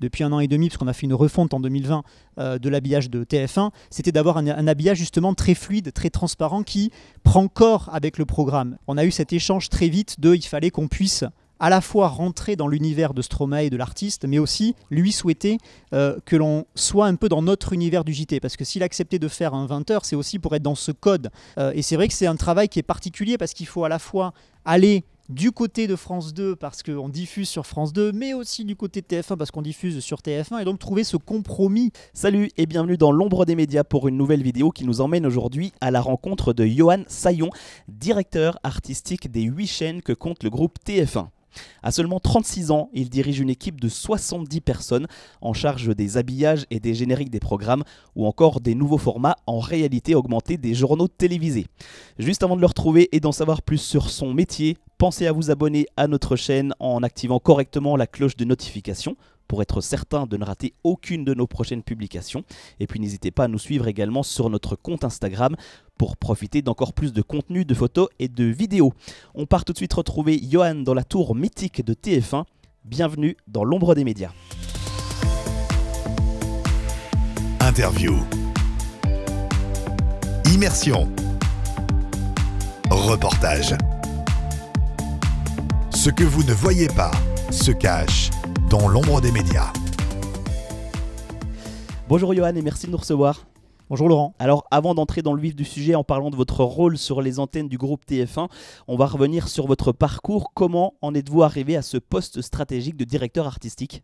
depuis un an et demi, parce qu'on a fait une refonte en 2020 euh, de l'habillage de TF1, c'était d'avoir un, habillage justement très fluide, très transparent, qui prend corps avec le programme. On a eu cet échange très vite de il fallait qu'on puisse à la fois rentrer dans l'univers de Stromae et de l'artiste, mais aussi lui souhaiter euh, que l'on soit un peu dans notre univers du JT. Parce que s'il acceptait de faire un 20h, c'est aussi pour être dans ce code. Euh, et c'est vrai que c'est un travail qui est particulier parce qu'il faut à la fois aller du côté de France 2 parce qu'on diffuse sur France 2, mais aussi du côté de TF1 parce qu'on diffuse sur TF1, et donc trouver ce compromis. Salut et bienvenue dans l'ombre des médias pour une nouvelle vidéo qui nous emmène aujourd'hui à la rencontre de Johan Saillon, directeur artistique des 8 chaînes que compte le groupe TF1. À seulement 36 ans, il dirige une équipe de 70 personnes en charge des habillages et des génériques des programmes ou encore des nouveaux formats en réalité augmentée des journaux télévisés. Juste avant de le retrouver et d'en savoir plus sur son métier, pensez à vous abonner à notre chaîne en activant correctement la cloche de notification pour être certain de ne rater aucune de nos prochaines publications. Et puis n'hésitez pas à nous suivre également sur notre compte Instagram pour profiter d'encore plus de contenu, de photos et de vidéos. On part tout de suite retrouver Johan dans la tour mythique de TF1. Bienvenue dans l'ombre des médias. Interview. Immersion. Reportage. Ce que vous ne voyez pas se cache dans l'ombre des médias. Bonjour Johan et merci de nous recevoir. Bonjour Laurent. Alors avant d'entrer dans le vif du sujet en parlant de votre rôle sur les antennes du groupe TF1, on va revenir sur votre parcours. Comment en êtes-vous arrivé à ce poste stratégique de directeur artistique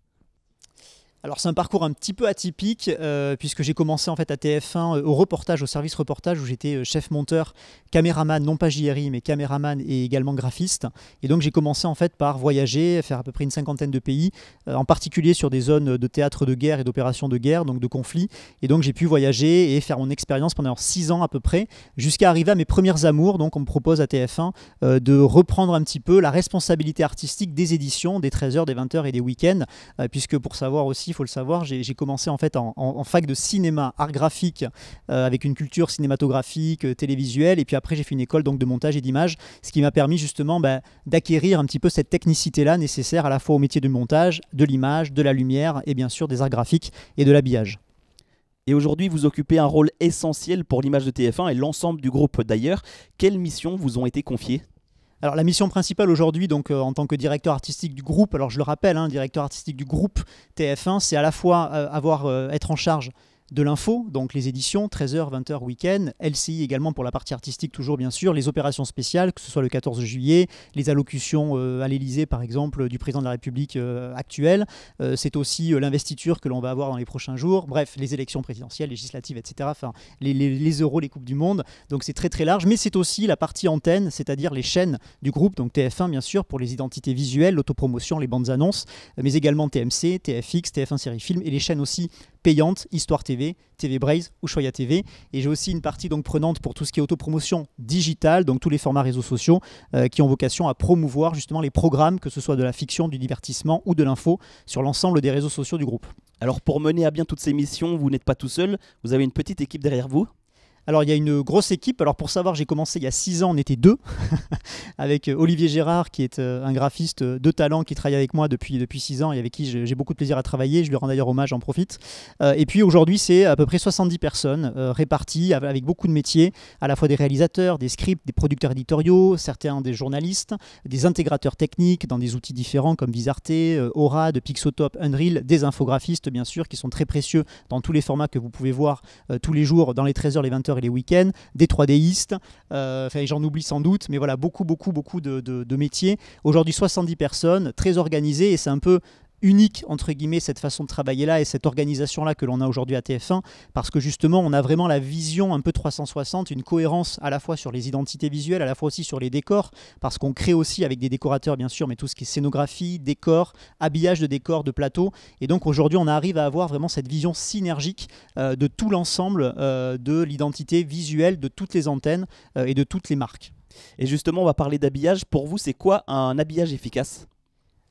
alors c'est un parcours un petit peu atypique euh, puisque j'ai commencé en fait à TF1 euh, au reportage, au service reportage où j'étais euh, chef monteur, caméraman, non pas JRI mais caméraman et également graphiste. Et donc j'ai commencé en fait par voyager, faire à peu près une cinquantaine de pays, en particulier sur des zones de théâtre de guerre et d'opérations de guerre, donc de conflits. Et donc j'ai pu voyager et faire mon expérience pendant six ans à peu près jusqu'à arriver à mes premières amours. Donc on me propose à TF1 de reprendre un petit peu la responsabilité artistique des éditions, des 13h, des 20h et des week-ends puisque pour savoir aussi il faut le savoir, j'ai commencé en fait en, fac de cinéma, art graphique, euh, avec une culture cinématographique, euh, télévisuelle, et puis après j'ai fait une école donc de montage et d'image, ce qui m'a permis justement bah, d'acquérir un petit peu cette technicité-là nécessaire à la fois au métier de montage, de l'image, de la lumière, et bien sûr des arts graphiques et de l'habillage. Et aujourd'hui, vous occupez un rôle essentiel pour l'image de TF1 et l'ensemble du groupe d'ailleurs. Quelles missions vous ont été confiées alors la mission principale aujourd'hui, donc euh, en tant que directeur artistique du groupe, alors je le rappelle, hein, directeur artistique du groupe TF1, c'est à la fois euh, avoir euh, être en charge de l'info, donc les éditions, 13h, 20h, week-end, LCI également pour la partie artistique toujours bien sûr, les opérations spéciales, que ce soit le 14 juillet, les allocutions euh, à l'Elysée par exemple du président de la République euh, actuelle, actuel, euh, c'est aussi l'investiture que l'on va avoir dans les prochains jours, bref, les élections présidentielles, législatives, etc., enfin les, les euros, les Coupes du Monde, donc c'est très très large, mais c'est aussi la partie antenne, c'est-à-dire les chaînes du groupe, donc TF1 bien sûr pour les identités visuelles, l'autopromotion, les bandes annonces, mais également TMC, TFX, TF1 Série Film et les chaînes aussi payante, Histoire TV, TV Braze ou Shoya TV. Et j'ai aussi une partie donc prenante pour tout ce qui est autopromotion digitale, donc tous les formats réseaux sociaux euh, qui ont vocation à promouvoir justement les programmes, que ce soit de la fiction, du divertissement ou de l'info, sur l'ensemble des réseaux sociaux du groupe. Alors pour mener à bien toutes ces missions, vous n'êtes pas tout seul, vous avez une petite équipe derrière vous alors il y a une grosse équipe. Alors pour savoir, j'ai commencé il y a six ans, on était deux, avec euh, Olivier Gérard qui est euh, un graphiste euh, de talent qui travaille avec moi depuis six ans et avec qui j'ai beaucoup de plaisir à travailler. Je lui rends d'ailleurs hommage, en profite. et puis aujourd'hui, c'est à peu près 70 personnes réparties avec beaucoup de métiers, à la fois des réalisateurs, des scripts, des producteurs éditoriaux, certains des journalistes, des intégrateurs techniques dans des outils différents comme Visarte, Aura, de Pixotop, Unreal, des infographistes bien sûr qui sont très précieux dans tous les formats que vous pouvez voir tous les jours dans les 13h, les 20h et les week-ends, des 3Distes, euh, j'en oublie sans doute, mais voilà, beaucoup, beaucoup, beaucoup de, de métiers. Aujourd'hui, 70 personnes, très organisées, et c'est un peu unique, entre guillemets, cette façon de travailler là et cette organisation-là que l'on a aujourd'hui à TF1, parce que justement, on a vraiment la vision un peu 360, une cohérence à la fois sur les identités visuelles, à la fois aussi sur les décors, parce qu'on crée aussi avec des décorateurs, bien sûr, mais tout ce qui est scénographie, décor, habillage de décors, de plateaux. Et donc aujourd'hui, on arrive à avoir vraiment cette vision synergique euh, de tout l'ensemble euh, de l'identité visuelle de toutes les antennes euh, et de toutes les marques. Et justement, on va parler d'habillage. Pour vous, c'est quoi un habillage efficace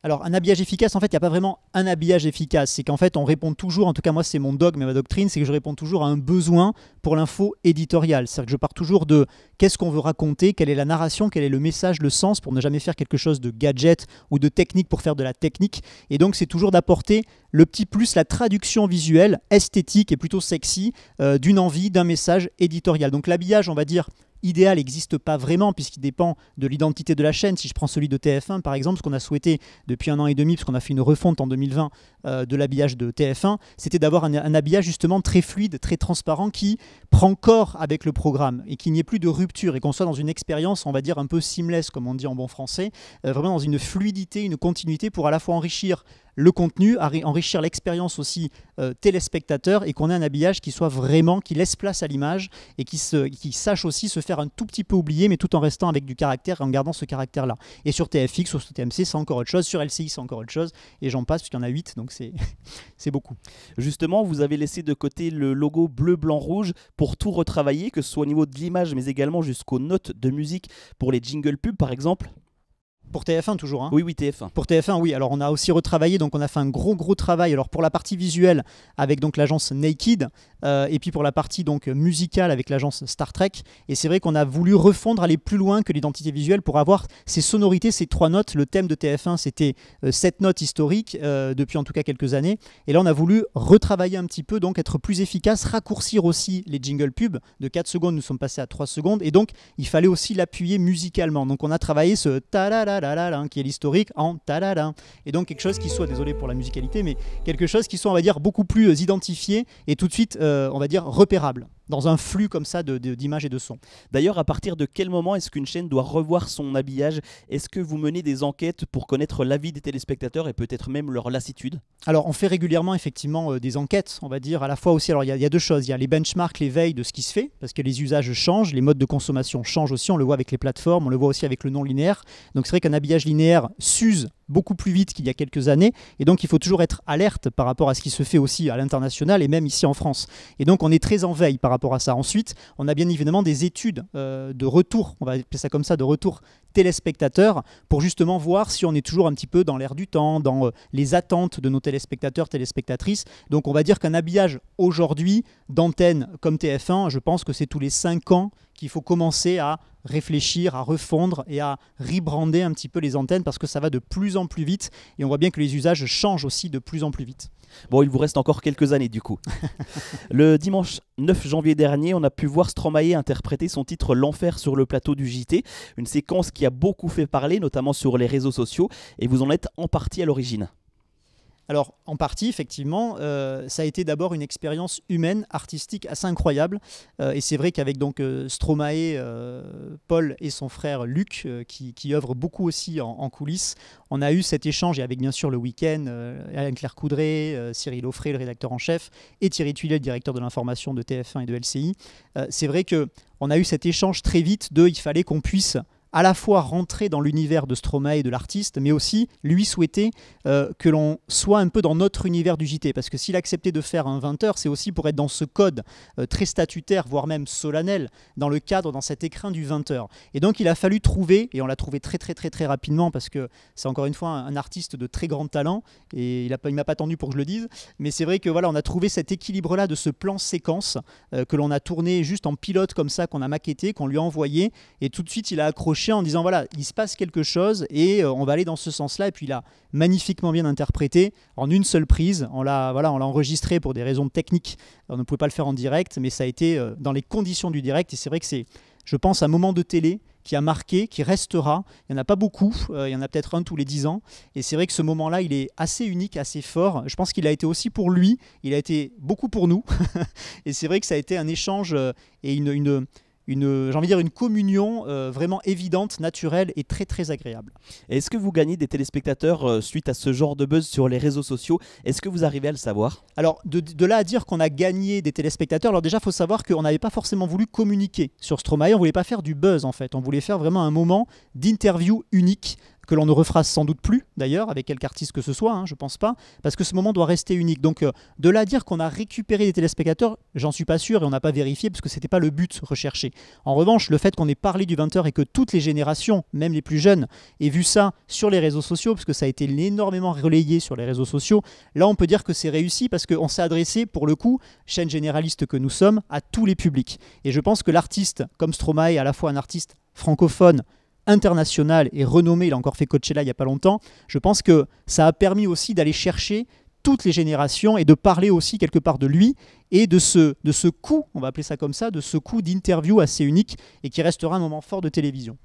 alors un habillage efficace, en fait, il n'y a pas vraiment un habillage efficace. C'est qu'en fait, on répond toujours, en tout cas moi c'est mon dogme et ma doctrine, c'est que je réponds toujours à un besoin pour l'info éditoriale. C'est-à-dire que je pars toujours de qu'est-ce qu'on veut raconter, quelle est la narration, quel est le message, le sens, pour ne jamais faire quelque chose de gadget ou de technique pour faire de la technique. Et donc c'est toujours d'apporter le petit plus, la traduction visuelle, esthétique et plutôt sexy euh, d'une envie, d'un message éditorial. Donc l'habillage, on va dire idéal n'existe pas vraiment puisqu'il dépend de l'identité de la chaîne. Si je prends celui de TF1 par exemple, ce qu'on a souhaité depuis un an et demi, puisqu'on a fait une refonte en 2020 euh, de l'habillage de TF1, c'était d'avoir un, habillage justement très fluide, très transparent qui prend corps avec le programme et qu'il n'y ait plus de rupture et qu'on soit dans une expérience, on va dire, un peu seamless comme on dit en bon français, euh, vraiment dans une fluidité, une continuité pour à la fois enrichir le contenu, à enrichir l'expérience aussi euh, téléspectateur et qu'on ait un habillage qui soit vraiment, qui laisse place à l'image et qui, sache aussi se faire un tout petit peu oublier, mais tout en restant avec du caractère et en gardant ce caractère-là. Et sur TFX ou sur TMC, c'est encore autre chose. Sur LCI, c'est encore autre chose. Et j'en passe, puisqu'il y en a 8, donc c'est, c'est beaucoup. Justement, vous avez laissé de côté le logo bleu, blanc, rouge pour tout retravailler, que ce soit au niveau de l'image, mais également jusqu'aux notes de musique pour les jingle pubs, par exemple pour TF1 toujours. Hein. Oui, oui, TF1. Pour TF1, oui. Alors on a aussi retravaillé, donc on a fait un gros, gros travail. Alors pour la partie visuelle avec donc l'agence Naked, euh, et puis pour la partie donc musicale avec l'agence Star Trek. Et c'est vrai qu'on a voulu refondre, aller plus loin que l'identité visuelle pour avoir ces sonorités, ces trois notes. Le thème de TF1, c'était cette euh, note historique euh, depuis en tout cas quelques années. Et là, on a voulu retravailler un petit peu, donc être plus efficace, raccourcir aussi les jingle pubs. De 4 secondes, nous sommes passés à 3 secondes. Et donc, il fallait aussi l'appuyer musicalement. Donc on a travaillé ce ta la la qui est l'historique en talala. Et donc quelque chose qui soit, désolé pour la musicalité, mais quelque chose qui soit, on va dire, beaucoup plus euh, identifié et tout de suite, euh, on va dire, repérable dans un flux comme ça d'images de, et de sons. D'ailleurs, à partir de quel moment est-ce qu'une chaîne doit revoir son habillage Est-ce que vous menez des enquêtes pour connaître l'avis des téléspectateurs et peut-être même leur lassitude Alors, on fait régulièrement effectivement euh, des enquêtes, on va dire, à la fois aussi. Alors, il y, y, a deux choses. Il y a les benchmarks, les veilles de ce qui se fait, parce que les usages changent, les modes de consommation changent aussi. On le voit avec les plateformes, on le voit aussi avec le non linéaire. Donc, c'est vrai qu'un habillage linéaire s'use beaucoup plus vite qu'il y a quelques années, et donc il faut toujours être alerte par rapport à ce qui se fait aussi à l'international et même ici en France. Et donc on est très en veille par rapport à ça. Ensuite, on a bien évidemment des études euh, de retour, on va appeler ça comme ça, de retour téléspectateurs, pour justement voir si on est toujours un petit peu dans l'air du temps, dans euh, les attentes de nos téléspectateurs, téléspectatrices. Donc on va dire qu'un habillage aujourd'hui d'antenne comme TF1, je pense que c'est tous les 5 ans il faut commencer à réfléchir, à refondre et à rebrander un petit peu les antennes parce que ça va de plus en plus vite et on voit bien que les usages changent aussi de plus en plus vite. Bon, il vous reste encore quelques années du coup. le dimanche 9 janvier dernier, on a pu voir Stromae interpréter son titre L'enfer sur le plateau du JT, une séquence qui a beaucoup fait parler, notamment sur les réseaux sociaux, et vous en êtes en partie à l'origine. Alors, en partie, effectivement, euh, ça a été d'abord une expérience humaine, artistique assez incroyable. Euh, et c'est vrai qu'avec donc euh, Stromae, Paul et son frère Luc, qui, œuvrent beaucoup aussi en, coulisses, on a eu cet échange, et avec bien sûr le week-end, Alain Claire Coudray, Cyril Offray, le rédacteur en chef, et Thierry Tuilet, le directeur de l'information de TF1 et de LCI. c'est vrai que a eu cet échange très vite de il fallait qu'on puisse à la fois rentrer dans l'univers de Stromae et de l'artiste, mais aussi lui souhaiter euh, que l'on soit un peu dans notre univers du JT. Parce que s'il acceptait de faire un 20h, c'est aussi pour être dans ce code euh, très statutaire, voire même solennel, dans le cadre, dans cet écrin du 20h. Et donc il a fallu trouver, et on l'a trouvé très très très très rapidement, parce que c'est encore une fois un, artiste de très grand talent, et il ne m'a pas attendu pour que je le dise, mais c'est vrai que voilà, on a trouvé cet équilibre-là de ce plan séquence euh, que l'on a tourné juste en pilote comme ça, qu'on a maquetté, qu'on lui a envoyé, et tout de suite il a accroché en disant voilà, il se passe quelque chose et euh, on va aller dans ce sens-là. Et puis il a magnifiquement bien interprété en une seule prise. On l'a voilà, on l'a enregistré pour des raisons techniques. On ne pouvait pas le faire en direct, mais ça a été euh, dans les conditions du direct. Et c'est vrai que c'est, je pense, un moment de télé qui a marqué, qui restera. Il n'y en a pas beaucoup, euh, il y en a peut-être un tous les dix ans. Et c'est vrai que ce moment-là, il est assez unique, assez fort. Je pense qu'il a été aussi pour lui, il a été beaucoup pour nous. et c'est vrai que ça a été un échange et une, une, j'ai envie de dire, une communion euh, vraiment évidente, naturelle et très très agréable. Est-ce que vous gagnez des téléspectateurs euh, suite à ce genre de buzz sur les réseaux sociaux Est-ce que vous arrivez à le savoir Alors de, là à dire qu'on a gagné des téléspectateurs, alors déjà il faut savoir qu'on n'avait pas forcément voulu communiquer sur Stromae, on voulait pas faire du buzz en fait, on voulait faire vraiment un moment d'interview unique que l'on ne refasse sans doute plus, d'ailleurs, avec quelque artiste que ce soit, hein, je ne pense pas, parce que ce moment doit rester unique. Donc, euh, de là à dire qu'on a récupéré des téléspectateurs, j'en suis pas sûr et on n'a pas vérifié parce que ce c'était pas le but recherché. En revanche, le fait qu'on ait parlé du 20h et que toutes les générations, même les plus jeunes, aient vu ça sur les réseaux sociaux, parce que ça a été énormément relayé sur les réseaux sociaux, là, on peut dire que c'est réussi parce qu'on s'est adressé, pour le coup, chaîne généraliste que nous sommes, à tous les publics. Et je pense que l'artiste, comme Stromae, est à la fois un artiste francophone, international et renommé, il a encore fait Coachella il n'y a pas longtemps, je pense que ça a permis aussi d'aller chercher toutes les générations et de parler aussi quelque part de lui et de ce, de ce coup, on va appeler ça comme ça, de ce coup d'interview assez unique et qui restera un moment fort de télévision.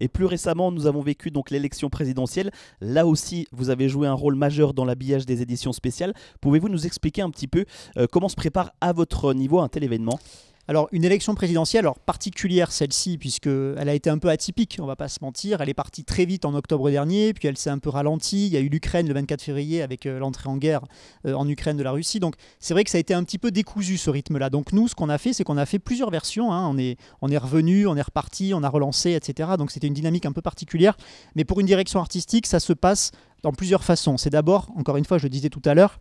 Et plus récemment, nous avons vécu donc l'élection présidentielle. Là aussi, vous avez joué un rôle majeur dans l'habillage des éditions spéciales. Pouvez-vous nous expliquer un petit peu euh, comment se prépare à votre niveau un tel événement alors, une élection présidentielle, alors particulière celle-ci, puisqu'elle a été un peu atypique, on ne va pas se mentir. Elle est partie très vite en octobre dernier, puis elle s'est un peu ralentie. Il y a eu l'Ukraine le 24 février avec euh, l'entrée en guerre euh, en Ukraine de la Russie. Donc, c'est vrai que ça a été un petit peu décousu ce rythme-là. Donc, nous, ce qu'on a fait, c'est qu'on a fait plusieurs versions. Hein. On, est, on est revenu, on est reparti, on a relancé, etc. Donc, c'était une dynamique un peu particulière. Mais pour une direction artistique, ça se passe dans plusieurs façons. C'est d'abord, encore une fois, je le disais tout à l'heure,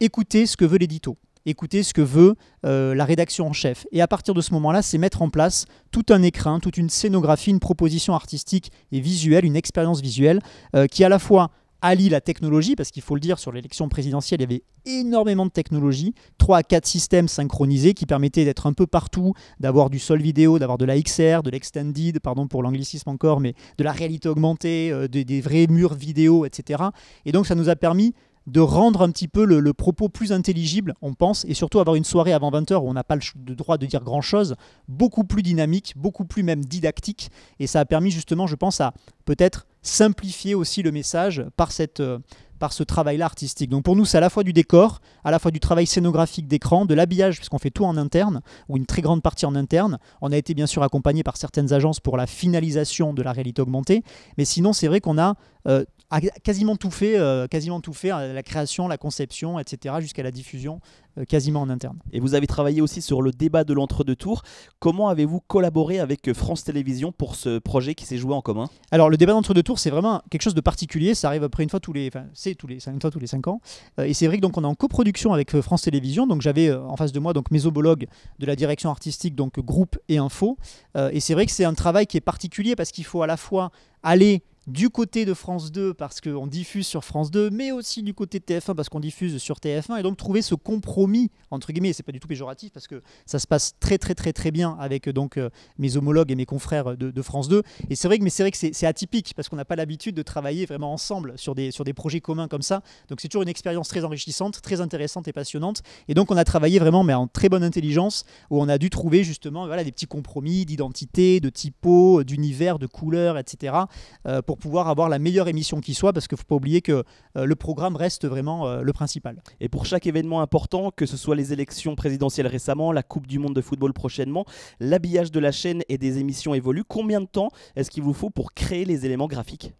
écouter ce que veut l'édito écouter ce que veut euh, la rédaction en chef. Et à partir de ce moment-là, c'est mettre en place tout un écrin, toute une scénographie, une proposition artistique et visuelle, une expérience visuelle euh, qui à la fois allie la technologie, parce qu'il faut le dire, sur l'élection présidentielle, il y avait énormément de technologie, 3 à 4 systèmes synchronisés qui permettaient d'être un peu partout, d'avoir du sol vidéo, d'avoir de la XR, de l'extended, pardon pour l'anglicisme encore, mais de la réalité augmentée, euh, des, des vrais murs vidéo, etc. Et donc ça nous a permis de rendre un petit peu le, propos plus intelligible, on pense, et surtout avoir une soirée avant 20h où on n'a pas le droit de dire grand-chose, beaucoup plus dynamique, beaucoup plus même didactique, et ça a permis justement, je pense, à peut-être simplifier aussi le message par, cette, euh, par ce travail-là artistique. Donc pour nous, c'est à la fois du décor, à la fois du travail scénographique d'écran, de l'habillage, puisqu'on fait tout en interne, ou une très grande partie en interne. On a été bien sûr accompagné par certaines agences pour la finalisation de la réalité augmentée, mais sinon, c'est vrai qu'on a... Euh, a quasiment tout fait, euh, quasiment tout fait, hein, la création, la conception, etc., jusqu'à la diffusion, euh, quasiment en interne. Et vous avez travaillé aussi sur le débat de l'entre-deux-tours. Comment avez-vous collaboré avec euh, France Télévisions pour ce projet qui s'est joué en commun Alors le débat d'entre-deux-tours, c'est vraiment quelque chose de particulier. Ça arrive après une fois tous les, enfin c'est tous les, une fois tous les cinq ans. et c'est vrai que donc on est en coproduction avec France Télévisions. Donc j'avais en face de moi donc mes homologues de la direction artistique, donc groupe et info. et c'est vrai que c'est un travail qui est particulier parce qu'il faut à la fois aller du côté de France 2 parce qu'on diffuse sur France 2, mais aussi du côté de TF1 parce qu'on diffuse sur TF1, et donc trouver ce compromis, entre guillemets, c'est pas du tout péjoratif parce que ça se passe très très très très bien avec euh, donc euh, mes homologues et mes confrères de, France 2, et c'est vrai que, mais c'est vrai c'est atypique parce qu'on n'a pas l'habitude de travailler vraiment ensemble sur des, sur des projets communs comme ça, donc c'est toujours une expérience très enrichissante, très intéressante et passionnante, et donc on a travaillé vraiment mais en très bonne intelligence, où on a dû trouver justement voilà, des petits compromis d'identité, de typo, d'univers, de couleurs, etc. Euh, pour pouvoir avoir la meilleure émission qui soit, parce qu'il ne faut pas oublier que euh, le programme reste vraiment euh, le principal. Et pour chaque événement important, que ce soit les élections présidentielles récemment, la Coupe du Monde de football prochainement, l'habillage de la chaîne et des émissions évolue, combien de temps est-ce qu'il vous faut pour créer les éléments graphiques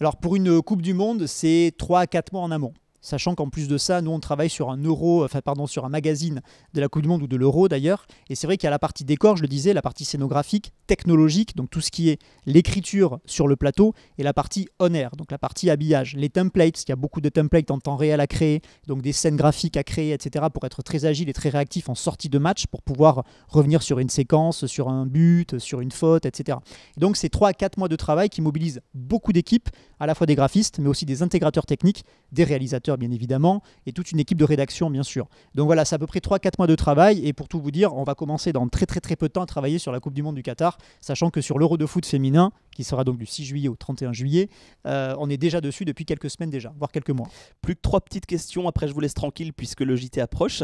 alors pour une Coupe du Monde, c'est 3 à 4 mois en amont. Sachant qu'en plus de ça, nous on travaille sur un euro, enfin pardon, sur un magazine de la Coupe du Monde ou de l'Euro d'ailleurs. Et c'est vrai qu'il y a la partie décor, je le disais, la partie scénographique, technologique, donc tout ce qui est l'écriture sur le plateau, et la partie on donc la partie habillage, les templates, parce qu'il y a beaucoup de templates en temps réel à créer, donc des scènes graphiques à créer, etc. pour être très agile et très réactif en sortie de match, pour pouvoir revenir sur une séquence, sur un but, sur une faute, etc. donc c'est 3 à 4 mois de travail qui mobilisent beaucoup d'équipes, à la fois des graphistes, mais aussi des intégrateurs techniques, des réalisateurs bien évidemment, et toute une équipe de rédaction, bien sûr. Donc voilà, c'est à peu près 3-4 mois de travail. Et pour tout vous dire, on va commencer dans très très très peu de temps à travailler sur la Coupe du Monde du Qatar, sachant que sur l'Euro de foot féminin, qui sera donc du 6 juillet au 31 juillet, euh, on est déjà dessus depuis quelques semaines déjà, voire quelques mois. Plus que 3 petites questions, après je vous laisse tranquille puisque le JT approche.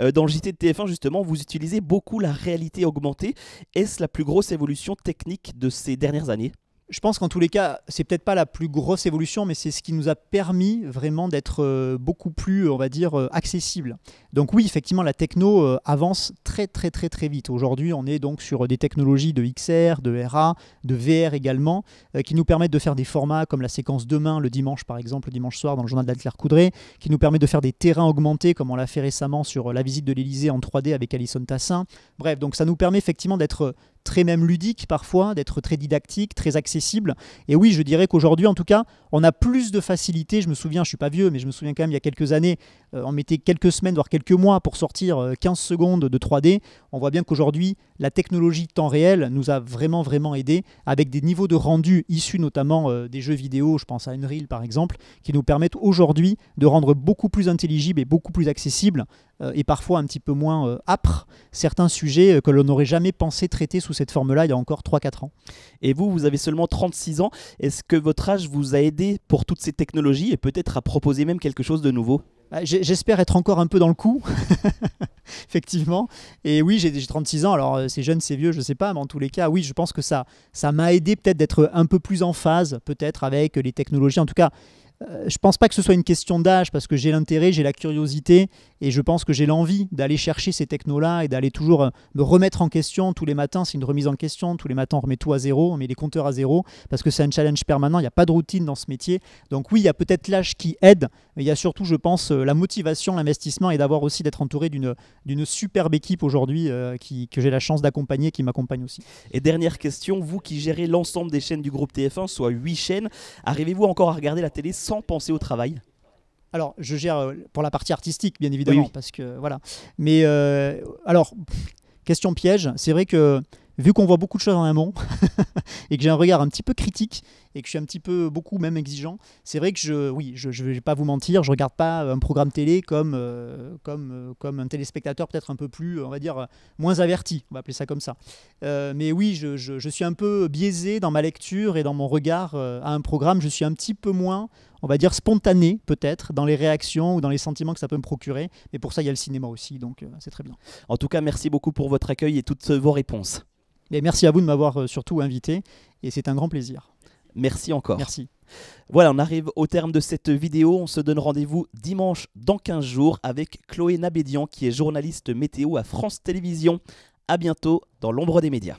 Euh, dans le JT de TF1, justement, vous utilisez beaucoup la réalité augmentée. Est-ce la plus grosse évolution technique de ces dernières années je pense qu'en tous les cas, c'est peut-être pas la plus grosse évolution, mais c'est ce qui nous a permis vraiment d'être euh, beaucoup plus, on va dire, euh, accessible. Donc oui, effectivement, la techno euh, avance très très très très vite. Aujourd'hui, on est donc sur des technologies de XR, de RA, de VR également, qui nous permettent de faire des formats comme la séquence demain, le dimanche par exemple, le dimanche soir dans le journal d'Alclair Coudray, qui nous permet de faire des terrains augmentés, comme on l'a fait récemment sur la visite de l'Elysée en 3D avec Alison Tassin. Bref, donc ça nous permet effectivement d'être très même ludique parfois, d'être très didactique, très accessible. Et oui, je dirais qu'aujourd'hui, en tout cas, on a plus de facilité. Je me souviens, je suis pas vieux, mais je me souviens quand même, il y a quelques années, euh, on mettait quelques semaines, voire quelques mois pour sortir 15 euh, secondes de 3D. On voit bien qu'aujourd'hui, la technologie temps réel nous a vraiment, vraiment aidé avec des niveaux de rendu issus notamment euh, des jeux vidéo, je pense à Unreal par exemple, qui nous permettent aujourd'hui de rendre beaucoup plus intelligible et beaucoup plus accessible euh, et parfois un petit peu moins euh, âpre, certains sujets euh, que l'on n'aurait jamais pensé traiter sous cette forme-là il y a encore 3-4 ans. Et vous, vous avez seulement 36 ans. Est-ce que votre âge vous a aidé pour toutes ces technologies et peut-être à proposer même quelque chose de nouveau bah, J'espère être encore un peu dans le coup, effectivement. Et oui, j'ai 36 ans, alors c'est jeune, c'est vieux, je ne sais pas, mais en tous les cas, oui, je pense que ça ça m'a aidé peut-être d'être un peu plus en phase, peut-être avec les technologies. En tout cas, euh, je pense pas que ce soit une question d'âge parce que j'ai l'intérêt, j'ai la curiosité et je pense que j'ai l'envie d'aller chercher ces technos-là et d'aller toujours euh, me remettre en question tous les matins. C'est une remise en question. Tous les matins, on remet tout à zéro, on met les compteurs à zéro parce que c'est un challenge permanent. Il n'y a pas de routine dans ce métier. Donc, oui, il y a peut-être l'âge qui aide, mais il y a surtout, je pense, euh, la motivation, l'investissement et d'avoir aussi d'être entouré d'une superbe équipe aujourd'hui que j'ai la chance d'accompagner, qui m'accompagne aussi. Et dernière question, vous qui gérez l'ensemble des chaînes du groupe TF1, soit 8 chaînes, arrivez-vous encore à regarder la télé sans penser au travail alors, je gère euh, pour la partie artistique, bien évidemment, parce que euh, voilà. Mais euh, alors, question piège, c'est vrai que vu qu'on voit beaucoup de choses en amont et que j'ai un regard un petit peu critique et que je suis un petit peu beaucoup même exigeant, c'est vrai que je, oui, je ne vais pas vous mentir, je regarde pas euh, un programme télé comme, euh, comme, euh, comme un téléspectateur peut-être un peu plus, on va dire, moins averti, on va appeler ça comme ça. mais oui, je, je, suis un peu biaisé dans ma lecture et dans mon regard à un programme, je suis un petit peu moins, on va dire, spontané peut-être dans les réactions ou dans les sentiments que ça peut me procurer. Mais pour ça, il y a le cinéma aussi, donc c'est très bien. En tout cas, merci beaucoup pour votre accueil et toutes vos réponses merci à vous de m'avoir euh, surtout invité et c'est un grand plaisir. Merci encore. Merci. Voilà, on arrive au terme de cette vidéo. On se donne rendez-vous dimanche dans 15 jours avec Chloé Nabédian qui est journaliste météo à France Télévisions. À bientôt dans l'ombre des médias.